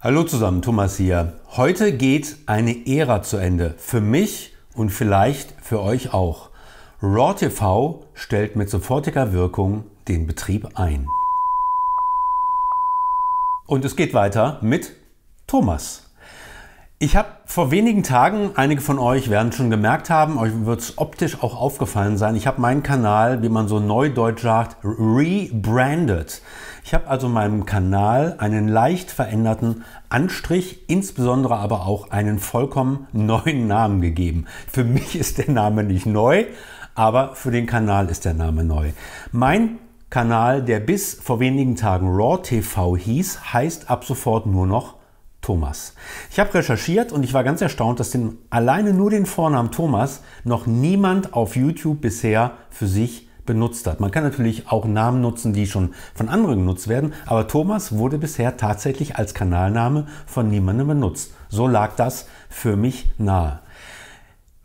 Hallo zusammen, Thomas hier. Heute geht eine Ära zu Ende. Für mich und vielleicht für euch auch. Raw TV stellt mit sofortiger Wirkung den Betrieb ein. Und es geht weiter mit Thomas. Ich habe vor wenigen Tagen, einige von euch werden schon gemerkt haben, euch wird es optisch auch aufgefallen sein, ich habe meinen Kanal, wie man so neudeutsch sagt, rebranded. Ich habe also meinem Kanal einen leicht veränderten Anstrich, insbesondere aber auch einen vollkommen neuen Namen gegeben. Für mich ist der Name nicht neu, aber für den Kanal ist der Name neu. Mein Kanal, der bis vor wenigen Tagen Raw TV hieß, heißt ab sofort nur noch Thomas. Ich habe recherchiert und ich war ganz erstaunt, dass den, alleine nur den Vornamen Thomas noch niemand auf YouTube bisher für sich benutzt hat. Man kann natürlich auch Namen nutzen, die schon von anderen genutzt werden, aber Thomas wurde bisher tatsächlich als Kanalname von niemandem benutzt. So lag das für mich nahe.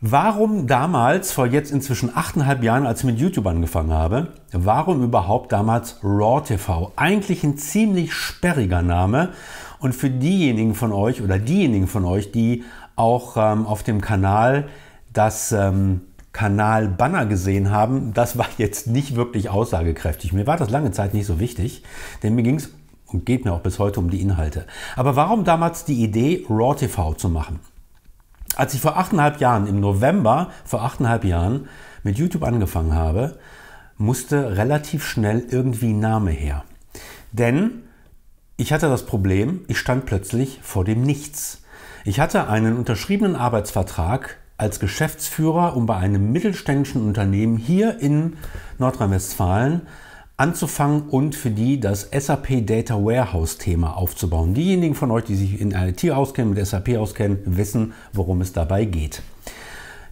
Warum damals, vor jetzt inzwischen achteinhalb Jahren, als ich mit YouTube angefangen habe, warum überhaupt damals Raw TV? Eigentlich ein ziemlich sperriger Name. Und für diejenigen von euch oder diejenigen von euch, die auch ähm, auf dem Kanal das ähm, Kanal Banner gesehen haben, das war jetzt nicht wirklich aussagekräftig. Mir war das lange Zeit nicht so wichtig, denn mir ging es und geht mir auch bis heute um die Inhalte. Aber warum damals die Idee, Raw TV zu machen? Als ich vor achteinhalb Jahren, im November vor achteinhalb Jahren, mit YouTube angefangen habe, musste relativ schnell irgendwie Name her. Denn ich hatte das Problem, ich stand plötzlich vor dem Nichts. Ich hatte einen unterschriebenen Arbeitsvertrag als Geschäftsführer, um bei einem mittelständischen Unternehmen hier in Nordrhein-Westfalen anzufangen und für die das SAP Data Warehouse Thema aufzubauen. Diejenigen von euch, die sich in IT auskennen, mit SAP auskennen, wissen, worum es dabei geht.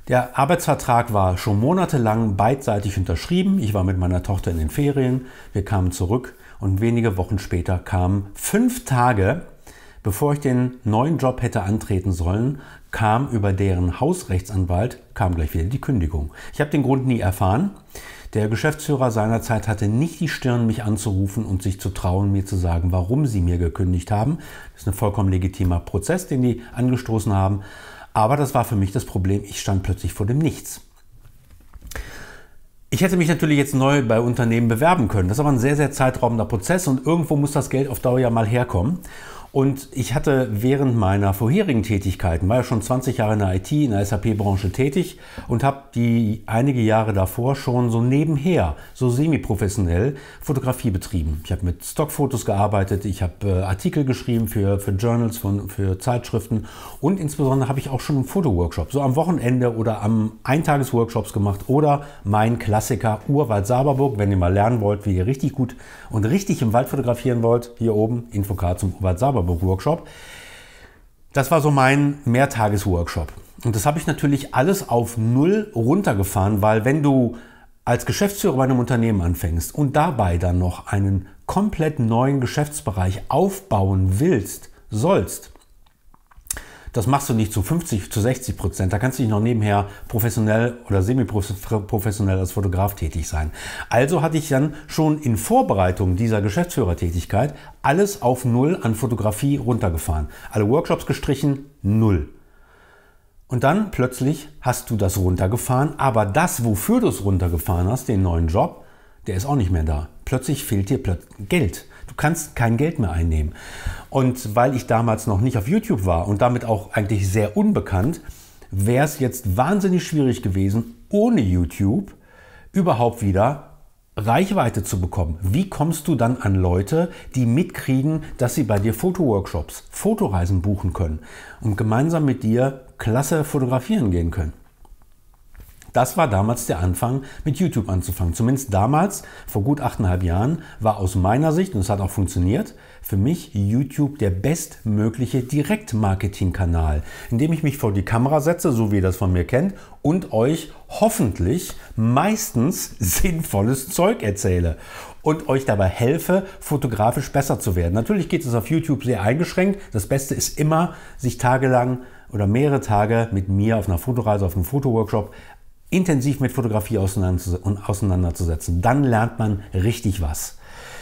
Der Arbeitsvertrag war schon monatelang beidseitig unterschrieben. Ich war mit meiner Tochter in den Ferien, wir kamen zurück und wenige Wochen später kamen fünf Tage, bevor ich den neuen Job hätte antreten sollen, kam über deren Hausrechtsanwalt, kam gleich wieder die Kündigung. Ich habe den Grund nie erfahren. Der Geschäftsführer seinerzeit hatte nicht die Stirn, mich anzurufen und sich zu trauen, mir zu sagen, warum sie mir gekündigt haben. Das ist ein vollkommen legitimer Prozess, den die angestoßen haben. Aber das war für mich das Problem, ich stand plötzlich vor dem Nichts. Ich hätte mich natürlich jetzt neu bei Unternehmen bewerben können. Das ist aber ein sehr, sehr zeitraubender Prozess und irgendwo muss das Geld auf Dauer ja mal herkommen. Und ich hatte während meiner vorherigen Tätigkeiten, war ja schon 20 Jahre in der IT, in der SAP-Branche tätig und habe die einige Jahre davor schon so nebenher, so semi-professionell Fotografie betrieben. Ich habe mit Stockfotos gearbeitet, ich habe äh, Artikel geschrieben für, für Journals, von, für Zeitschriften und insbesondere habe ich auch schon einen Fotoworkshop, so am Wochenende oder am Eintagesworkshops gemacht oder mein Klassiker Urwald Saberburg, wenn ihr mal lernen wollt, wie ihr richtig gut und richtig im Wald fotografieren wollt, hier oben Infokar zum Urwald Saberburg. Körperbuch-Workshop. Das war so mein Mehrtages-Workshop. Und das habe ich natürlich alles auf Null runtergefahren, weil wenn du als Geschäftsführer bei einem Unternehmen anfängst und dabei dann noch einen komplett neuen Geschäftsbereich aufbauen willst, sollst, das machst du nicht zu 50, zu 60 Prozent. Da kannst du dich noch nebenher professionell oder semi-professionell als Fotograf tätig sein. Also hatte ich dann schon in Vorbereitung dieser Geschäftsführertätigkeit alles auf Null an Fotografie runtergefahren. Alle Workshops gestrichen, Null. Und dann plötzlich hast du das runtergefahren, aber das, wofür du es runtergefahren hast, den neuen Job, der ist auch nicht mehr da. Plötzlich fehlt dir Geld. Du kannst kein Geld mehr einnehmen. Und weil ich damals noch nicht auf YouTube war und damit auch eigentlich sehr unbekannt, wäre es jetzt wahnsinnig schwierig gewesen, ohne YouTube überhaupt wieder Reichweite zu bekommen. Wie kommst du dann an Leute, die mitkriegen, dass sie bei dir Fotoworkshops, Fotoreisen buchen können und gemeinsam mit dir klasse fotografieren gehen können? Das war damals der Anfang, mit YouTube anzufangen. Zumindest damals, vor gut achteinhalb Jahren, war aus meiner Sicht, und es hat auch funktioniert, für mich YouTube der bestmögliche Direktmarketing-Kanal, indem ich mich vor die Kamera setze, so wie ihr das von mir kennt, und euch hoffentlich meistens sinnvolles Zeug erzähle und euch dabei helfe, fotografisch besser zu werden. Natürlich geht es auf YouTube sehr eingeschränkt. Das Beste ist immer, sich tagelang oder mehrere Tage mit mir auf einer Fotoreise, auf einem Fotoworkshop intensiv mit Fotografie auseinanderzusetzen. Dann lernt man richtig was.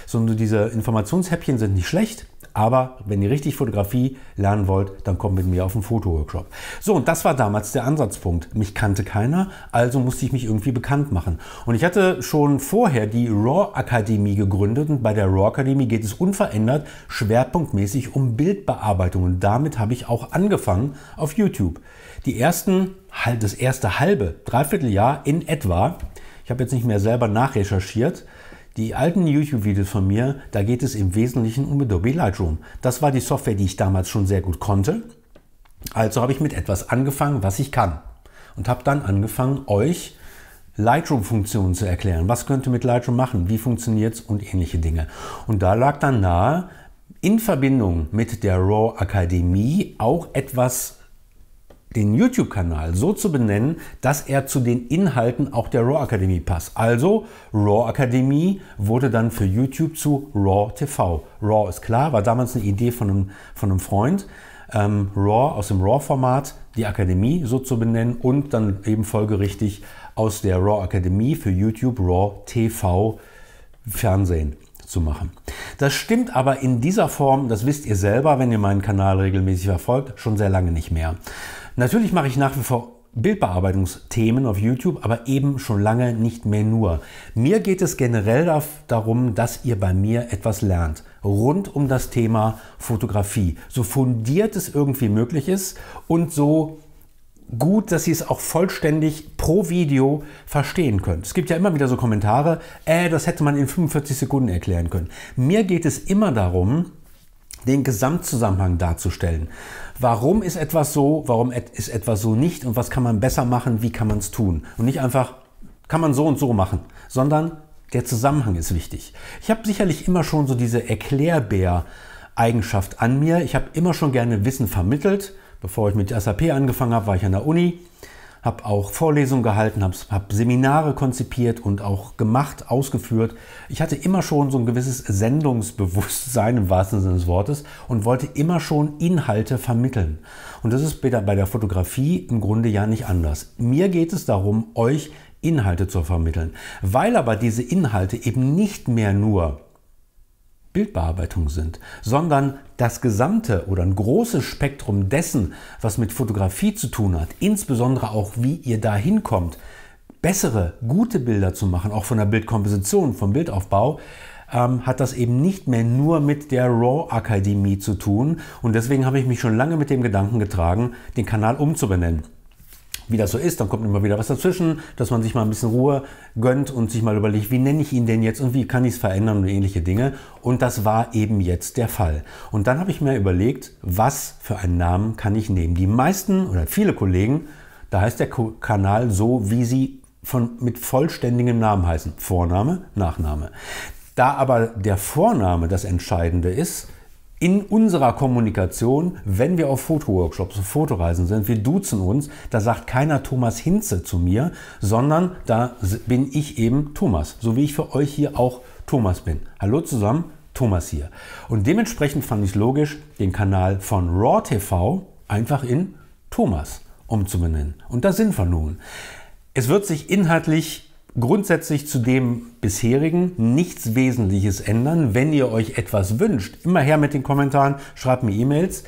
So diese Informationshäppchen sind nicht schlecht, aber wenn ihr richtig Fotografie lernen wollt, dann kommt mit mir auf den Fotoworkshop. So, und das war damals der Ansatzpunkt. Mich kannte keiner, also musste ich mich irgendwie bekannt machen. Und ich hatte schon vorher die RAW Akademie gegründet und bei der RAW Akademie geht es unverändert schwerpunktmäßig um Bildbearbeitung. Und damit habe ich auch angefangen auf YouTube. Die ersten, das erste halbe, dreiviertel Jahr in etwa, ich habe jetzt nicht mehr selber nachrecherchiert, die alten YouTube-Videos von mir, da geht es im Wesentlichen um Adobe Lightroom. Das war die Software, die ich damals schon sehr gut konnte. Also habe ich mit etwas angefangen, was ich kann. Und habe dann angefangen, euch Lightroom-Funktionen zu erklären. Was könnt ihr mit Lightroom machen? Wie funktioniert es? Und ähnliche Dinge. Und da lag dann nahe, in Verbindung mit der RAW Akademie auch etwas den YouTube-Kanal so zu benennen, dass er zu den Inhalten auch der Raw Akademie passt. Also Raw Akademie wurde dann für YouTube zu Raw TV. Raw ist klar, war damals eine Idee von einem, von einem Freund. Ähm, Raw aus dem Raw-Format, die Akademie so zu benennen und dann eben folgerichtig aus der Raw Akademie für YouTube Raw TV Fernsehen zu machen. Das stimmt aber in dieser Form, das wisst ihr selber, wenn ihr meinen Kanal regelmäßig verfolgt, schon sehr lange nicht mehr. Natürlich mache ich nach wie vor Bildbearbeitungsthemen auf YouTube, aber eben schon lange nicht mehr nur. Mir geht es generell darum, dass ihr bei mir etwas lernt rund um das Thema Fotografie. So fundiert es irgendwie möglich ist und so gut, dass ihr es auch vollständig pro Video verstehen könnt. Es gibt ja immer wieder so Kommentare, äh, das hätte man in 45 Sekunden erklären können. Mir geht es immer darum, den Gesamtzusammenhang darzustellen. Warum ist etwas so, warum ist etwas so nicht und was kann man besser machen, wie kann man es tun? Und nicht einfach, kann man so und so machen, sondern der Zusammenhang ist wichtig. Ich habe sicherlich immer schon so diese Erklärbär-Eigenschaft an mir. Ich habe immer schon gerne Wissen vermittelt. Bevor ich mit SAP angefangen habe, war ich an der Uni habe auch Vorlesungen gehalten, habe hab Seminare konzipiert und auch gemacht, ausgeführt. Ich hatte immer schon so ein gewisses Sendungsbewusstsein im wahrsten Sinne des Wortes und wollte immer schon Inhalte vermitteln. Und das ist bei der Fotografie im Grunde ja nicht anders. Mir geht es darum, euch Inhalte zu vermitteln. Weil aber diese Inhalte eben nicht mehr nur Bildbearbeitung sind, sondern das gesamte oder ein großes Spektrum dessen, was mit Fotografie zu tun hat, insbesondere auch wie ihr da hinkommt, bessere, gute Bilder zu machen, auch von der Bildkomposition, vom Bildaufbau, ähm, hat das eben nicht mehr nur mit der Raw Akademie zu tun. Und deswegen habe ich mich schon lange mit dem Gedanken getragen, den Kanal umzubenennen wie das so ist, dann kommt immer wieder was dazwischen, dass man sich mal ein bisschen Ruhe gönnt und sich mal überlegt, wie nenne ich ihn denn jetzt und wie kann ich es verändern und ähnliche Dinge. Und das war eben jetzt der Fall. Und dann habe ich mir überlegt, was für einen Namen kann ich nehmen. Die meisten oder viele Kollegen, da heißt der Kanal so, wie sie von, mit vollständigem Namen heißen. Vorname, Nachname. Da aber der Vorname das Entscheidende ist, in unserer Kommunikation, wenn wir auf Fotoworkshops, auf Fotoreisen sind, wir duzen uns, da sagt keiner Thomas Hinze zu mir, sondern da bin ich eben Thomas, so wie ich für euch hier auch Thomas bin. Hallo zusammen, Thomas hier. Und dementsprechend fand ich logisch, den Kanal von Raw TV einfach in Thomas umzubenennen. Und da sind wir nun. Es wird sich inhaltlich grundsätzlich zu dem bisherigen nichts Wesentliches ändern. Wenn ihr euch etwas wünscht, immer her mit den Kommentaren, schreibt mir E-Mails.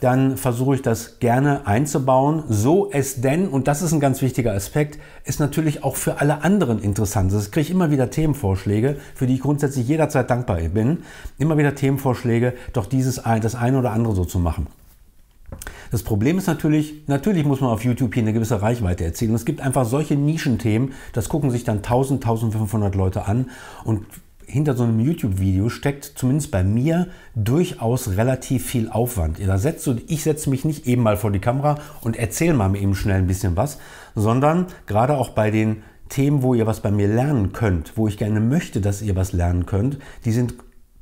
Dann versuche ich das gerne einzubauen, so es denn, und das ist ein ganz wichtiger Aspekt, ist natürlich auch für alle anderen interessant. Es kriege ich immer wieder Themenvorschläge, für die ich grundsätzlich jederzeit dankbar bin. Immer wieder Themenvorschläge, doch dieses, das eine oder andere so zu machen. Das Problem ist natürlich, natürlich muss man auf YouTube hier eine gewisse Reichweite erzielen. Und es gibt einfach solche Nischenthemen, das gucken sich dann 1000, 1500 Leute an und hinter so einem YouTube-Video steckt zumindest bei mir durchaus relativ viel Aufwand. Da setzt du, ich setze mich nicht eben mal vor die Kamera und erzähle mal eben schnell ein bisschen was, sondern gerade auch bei den Themen, wo ihr was bei mir lernen könnt, wo ich gerne möchte, dass ihr was lernen könnt, die sind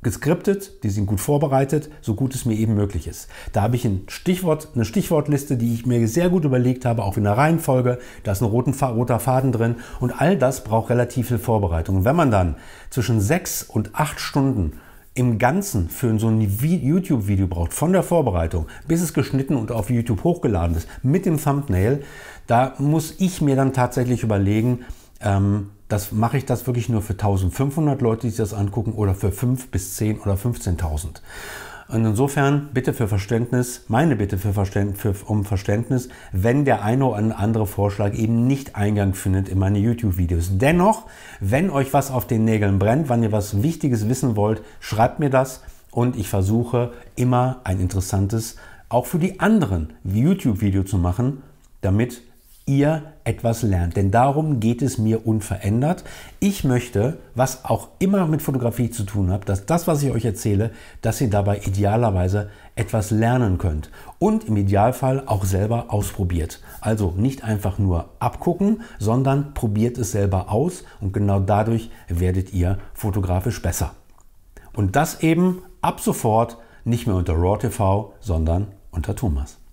geskriptet, die sind gut vorbereitet, so gut es mir eben möglich ist. Da habe ich ein Stichwort, eine Stichwortliste, die ich mir sehr gut überlegt habe, auch in der Reihenfolge. Da ist ein roter Faden drin und all das braucht relativ viel Vorbereitung. wenn man dann zwischen sechs und acht Stunden im Ganzen für so ein YouTube-Video braucht, von der Vorbereitung, bis es geschnitten und auf YouTube hochgeladen ist, mit dem Thumbnail, da muss ich mir dann tatsächlich überlegen, ähm, das mache ich das wirklich nur für 1500 Leute, die sich das angucken oder für 5 bis 10 oder 15.000. Und insofern bitte für Verständnis, meine Bitte für Verständ, für, um Verständnis, wenn der eine oder andere Vorschlag eben nicht Eingang findet in meine YouTube-Videos. Dennoch, wenn euch was auf den Nägeln brennt, wann ihr was Wichtiges wissen wollt, schreibt mir das und ich versuche immer ein interessantes, auch für die anderen YouTube-Video zu machen, damit ihr etwas lernt. Denn darum geht es mir unverändert. Ich möchte, was auch immer mit Fotografie zu tun hat, dass das, was ich euch erzähle, dass ihr dabei idealerweise etwas lernen könnt und im Idealfall auch selber ausprobiert. Also nicht einfach nur abgucken, sondern probiert es selber aus und genau dadurch werdet ihr fotografisch besser. Und das eben ab sofort nicht mehr unter RAW TV, sondern unter Thomas.